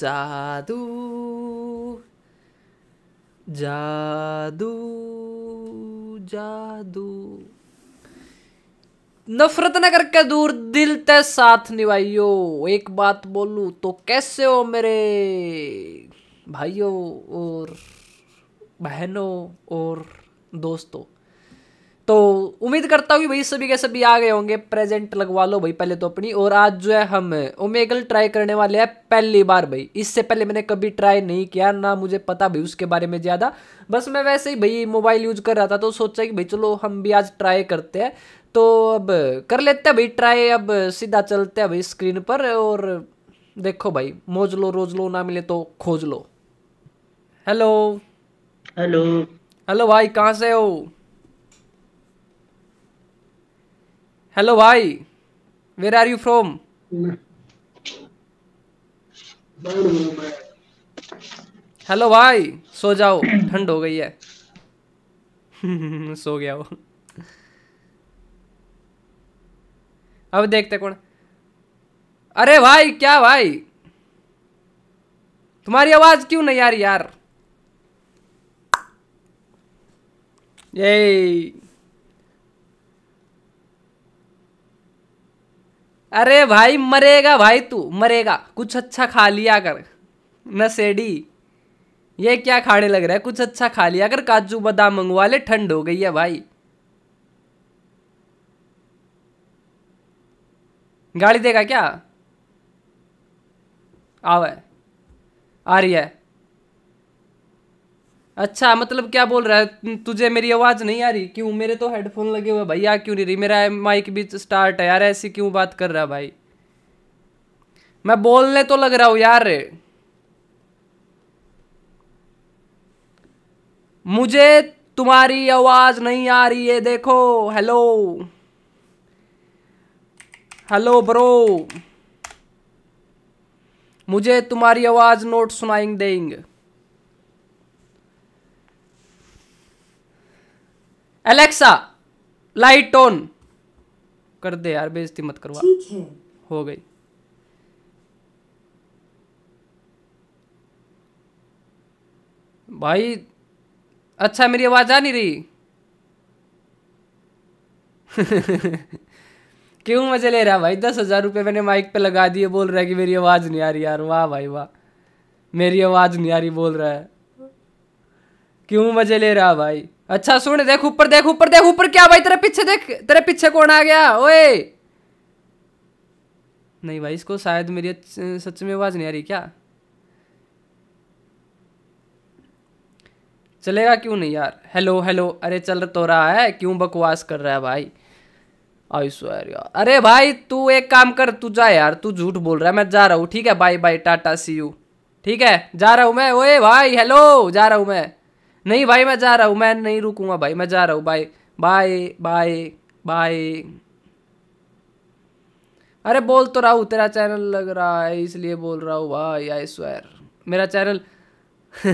जादू जादू जादू नफरत न करके दूर दिल ते साथ निभाइयो एक बात बोलू तो कैसे हो मेरे भाइयों और बहनों और दोस्तों तो उम्मीद करता हूँ भाई सभी के सभी आ गए होंगे प्रेजेंट लगवा लो भाई पहले तो अपनी और आज जो है हम ओमेगल ट्राई करने वाले हैं पहली बार भाई इससे पहले मैंने कभी ट्राई नहीं किया ना मुझे पता भाई उसके बारे में ज़्यादा बस मैं वैसे ही भाई मोबाइल यूज कर रहा था तो सोचा कि भाई चलो हम भी आज ट्राई करते हैं तो अब कर लेते हैं भाई ट्राई अब सीधा चलते हैं भाई स्क्रीन पर और देखो भाई मोज लो रोज लो ना मिले तो खोज लो हेलो हेलो हेलो भाई कहाँ से हो हेलो भाई where are you from hello भाई सो जाओ ठंड हो गई है सो गया वो अब देखते कौन अरे भाई क्या भाई तुम्हारी आवाज क्यों नहीं आ रही यार ये अरे भाई मरेगा भाई तू मरेगा कुछ अच्छा खा लिया कर न सेडी ये क्या खाने लग रहा है कुछ अच्छा खा लिया कर काजू बादाम मंगवा ले ठंड हो गई है भाई गाड़ी देगा क्या आवे आ रही है अच्छा मतलब क्या बोल रहा है तुझे मेरी आवाज़ नहीं आ रही क्यों मेरे तो हेडफोन लगे हुए भैया क्यों नहीं रही मेरा माइक भी स्टार्ट है यार ऐसी क्यों बात कर रहा भाई मैं बोलने तो लग रहा हूँ यार मुझे तुम्हारी आवाज़ नहीं आ रही है देखो हेलो हेलो ब्रो मुझे तुम्हारी आवाज़ नोट सुनाई देंगे एलेक्सा लाइट ऑन कर दे यार बेइज्जती मत करवा ठीक है हो गई भाई अच्छा मेरी आवाज आ नहीं रही क्यों मजे ले रहा भाई दस हजार रुपये मैंने माइक पे लगा दिए बोल रहा है कि मेरी आवाज नहीं आ रही यार वाह भाई वाह मेरी आवाज नहीं आ रही बोल रहा है क्यों मजे ले रहा भाई अच्छा सुन देख ऊपर देख ऊपर देख ऊपर क्या भाई तेरे पीछे देख तेरे पीछे कौन आ गया ओए नहीं भाई इसको शायद मेरी सच में आवाज नहीं आ रही क्या चलेगा क्यों नहीं यार हेलो हेलो अरे चल तो रहा है क्यों बकवास कर रहा है भाई यार अरे भाई तू एक काम कर तू जा यार तू झूठ बोल रहा है मैं जा रहा हूँ ठीक है bye bye tata see you ठीक है जा रहा हूँ मैं ओए भाई हेलो जा रहा हूँ मैं नहीं भाई मैं जा रहा हूँ मैं नहीं रुकूंगा भाई मैं जा रहा हूँ बाय बाय बाय बाय अरे बोल तो रहा हूँ तेरा चैनल लग रहा है इसलिए बोल रहा हूँ भाई आई स्वेर मेरा चैनल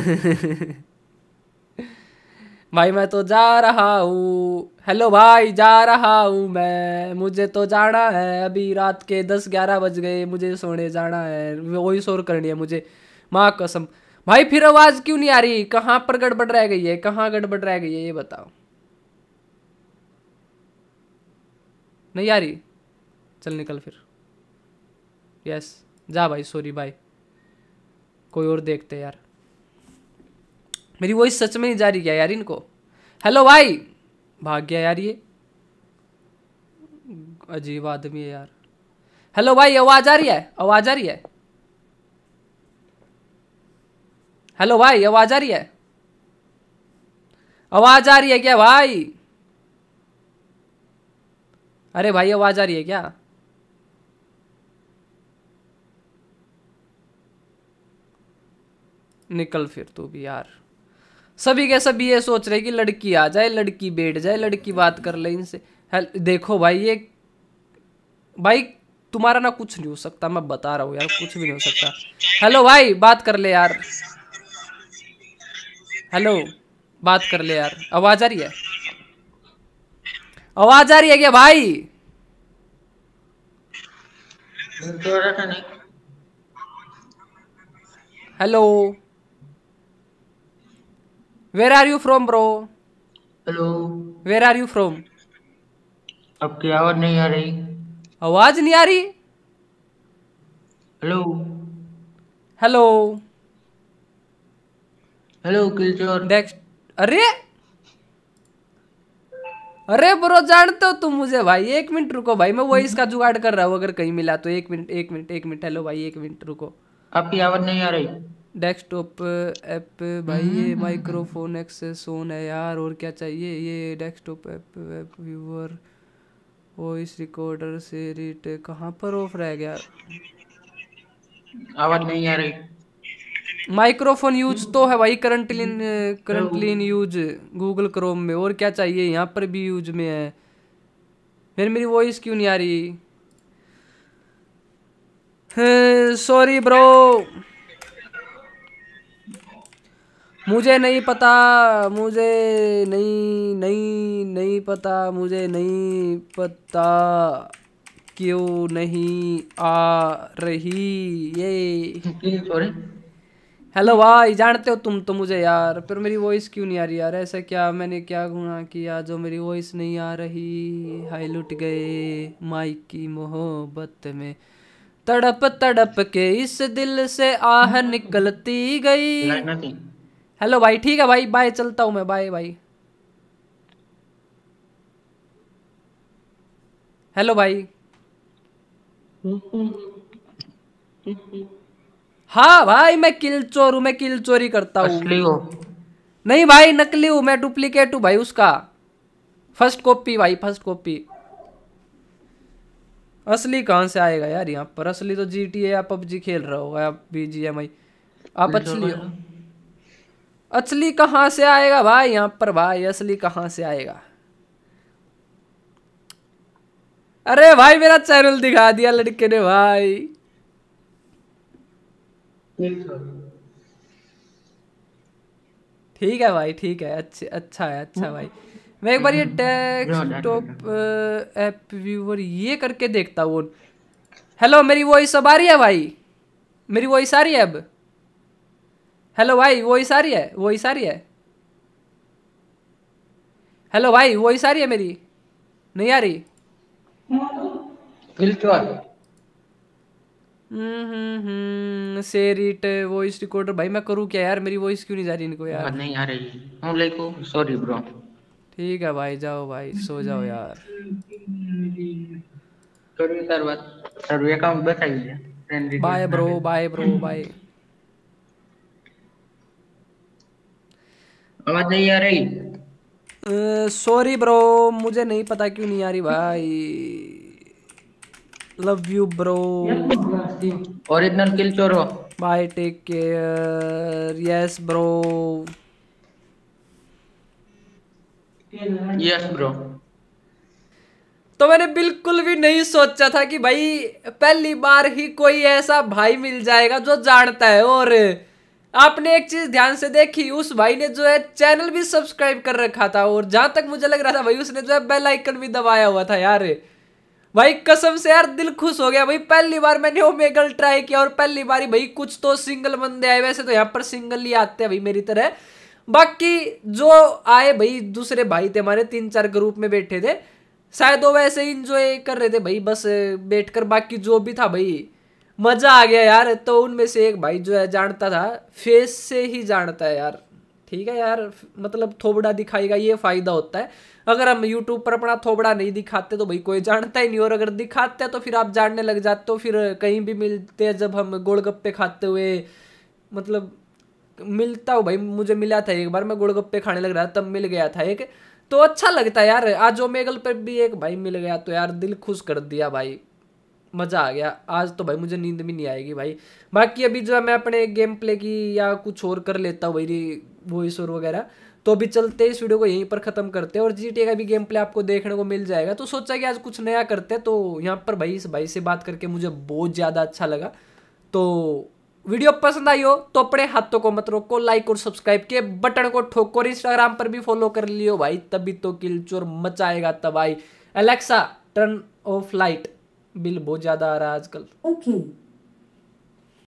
भाई मैं तो जा रहा हूँ हेलो भाई जा रहा हूँ मैं मुझे तो जाना है अभी रात के दस ग्यारह बज गए मुझे सोने जाना है वही शोर करनी है मुझे माँ कसम भाई फिर आवाज क्यों नहीं आ रही कहाँ पर गड़बड़ रह गई है कहाँ गड़बड़ रह गई है ये बताओ नहीं आ रही चल निकल फिर यस जा भाई सॉरी भाई कोई और देखते यार मेरी वॉइस सच में नहीं जा रही क्या यार इनको हेलो भाई भाग गया यार ये अजीब आदमी है यार हेलो भाई आवाज़ आ रही है आवाज़ आ रही है हेलो भाई आवाज आ रही है आवाज आ रही है क्या भाई अरे भाई आवाज आ रही है क्या निकल फिर तू भी यार सभी के सभी ये सोच रहे कि लड़की आ जाए लड़की बैठ जाए लड़की बात कर ले इनसे देखो भाई ये भाई तुम्हारा ना कुछ नहीं हो सकता मैं बता रहा हूँ यार कुछ भी नहीं हो सकता हेलो भाई बात कर ले यार हेलो बात कर ले यार आवाज आ रही है आवाज आ रही है क्या भाई hello where are you from bro hello where are you from आपकी आवाज नहीं आ रही आवाज नहीं आ रही हेलो हेलो हेलो किलचोर नेक्स्ट अरे अरे ब्रो जानते हो तुम मुझे भाई एक मिनट रुको भाई मैं वॉइस का जुगाड़ कर रहा हूँ अगर कहीं मिला तो एक मिनट एक मिनट एक मिनट हेलो भाई एक मिनट रुको आपकी आवाज नहीं आ रही डेस्कटॉप ऐप भाई ये माइक्रोफोन एक्सेस ऑन है यार और क्या चाहिए ये desktop app web viewer voice recorder से रिट कहाँ पर ऑफ रह गया आवाज नहीं आ रही माइक्रोफोन यूज hmm. तो है भाई currently currently in use Google Chrome में और क्या चाहिए यहाँ पर भी यूज में है फिर मेरी वॉइस क्यों नहीं आ रही सॉरी हाँ, ब्रो मुझे नहीं पता मुझे नहीं नहीं नहीं पता मुझे नहीं पता क्यों नहीं आ रही ये सॉरी हेलो भाई जानते हो तुम तो मुझे यार पर मेरी वॉइस क्यों नहीं आ रही यार ऐसा क्या मैंने क्या गुना किया जो मेरी वॉइस नहीं आ रही हाय लुट गए माइक की मोहब्बत में तड़प तड़प के इस दिल से आह निकलती गई हेलो भाई ठीक है भाई बाय चलता हूँ मैं बाय भाई हेलो हम्म, भाई हम्म, हम्म, हाँ भाई मैं किल चोर हूँ मैं किल चोरी करता हूँ नहीं भाई नकली हूँ मैं डुप्लीकेट हूँ भाई उसका फर्स्ट कॉपी भाई फर्स्ट कॉपी असली कहाँ से आएगा यार यहाँ पर असली तो जी टी ए या पबजी खेल रहा होगा आप बी जी एम आई आप असली हो असली कहाँ से आएगा भाई यहाँ पर भाई असली कहाँ से आएगा अरे भाई मेरा चैनल दिखा दिया लड़के ने भाई ठीक है भाई ठीक है अच्छा अच्छा है अच्छा भाई मैं एक बार ये डेस्कटॉप ऐप व्यूवर ये करके देखता हूँ हेलो मेरी वॉइस अब आ रही है भाई मेरी वॉइस आ रही है अब हेलो भाई वॉइस आ रही है वॉइस आ रही है हेलो भाई वॉइस आ रही है मेरी नहीं आ रही बिल्कुल से रिट वॉइस रिकॉर्डर भाई मैं करूँ क्या यार मेरी वॉइस क्यों नहीं जा रही इनको यार नहीं आ रही हूँ लेको सॉरी ब्रो ठीक है भाई जाओ भाई सो जाओ यार करिए सर बात सर ये काम बताइए bye bro bye bro bye आवाज नहीं आ रही सॉरी ब्रो मुझे नहीं पता क्यों नहीं आ रही भाई love you bro original kill चोर हो bye take care yes bro yes bro तो मैंने बिल्कुल भी नहीं सोचा था कि भाई पहली बार ही कोई ऐसा भाई मिल जाएगा जो जानता है और आपने एक चीज ध्यान से देखी उस भाई ने जो है चैनल भी सब्सक्राइब कर रखा था और जहां तक मुझे लग रहा था भाई उसने जो है बेल आइकन भी दबाया हुआ था यार भाई कसम से यार दिल खुश हो गया भाई पहली बार मैंने ओमेगल ट्राई किया और पहली बार ही भाई कुछ तो सिंगल बंदे आए वैसे तो यहाँ पर सिंगल ही आते हैं भाई मेरी तरह बाकी जो आए भाई दूसरे भाई थे हमारे तीन चार ग्रुप में बैठे थे शायद वो वैसे ही इंजॉय कर रहे थे भाई बस बैठकर बाकी जो भी था भाई मज़ा आ गया यार तो उनमें से एक भाई जो है जानता था फेस से ही जानता है यार ठीक है यार मतलब थोबड़ा दिखाएगा ये फ़ायदा होता है अगर हम यूट्यूब पर अपना थोबड़ा नहीं दिखाते तो भाई कोई जानता ही नहीं और अगर दिखाते हैं तो फिर आप जानने लग जाते हो फिर कहीं भी मिलते हैं जब हम गोलगप्पे खाते हुए मतलब मिलता हो भाई मुझे मिला था एक बार मैं गोलगप्पे खाने लग रहा था तब मिल गया था एक तो अच्छा लगता है यार आज ओमेगल पर भी एक भाई मिल गया तो यार दिल खुश कर दिया भाई मज़ा आ गया आज तो भाई मुझे नींद भी नहीं आएगी भाई बाकी अभी जो है मैं अपने गेम प्ले की या कुछ और कर लेता हूँ वही वॉइस और वगैरह तो अभी चलते इस वीडियो को यहीं पर ख़त्म करते हैं और जी का भी गेम प्ले आपको देखने को मिल जाएगा तो सोचा कि आज कुछ नया करते तो यहाँ पर भाई इस भाई से बात करके मुझे बहुत ज़्यादा अच्छा लगा तो वीडियो पसंद आई हो तो अपने हाथों को मत रोको लाइक और सब्सक्राइब के बटन को ठोको और इंस्टाग्राम पर भी फॉलो कर लियो भाई तभी तो किलचोर मचाएगा तब आई Alexa turn off light bill बहुत ज़्यादा आ रहा है आजकल ओके okay.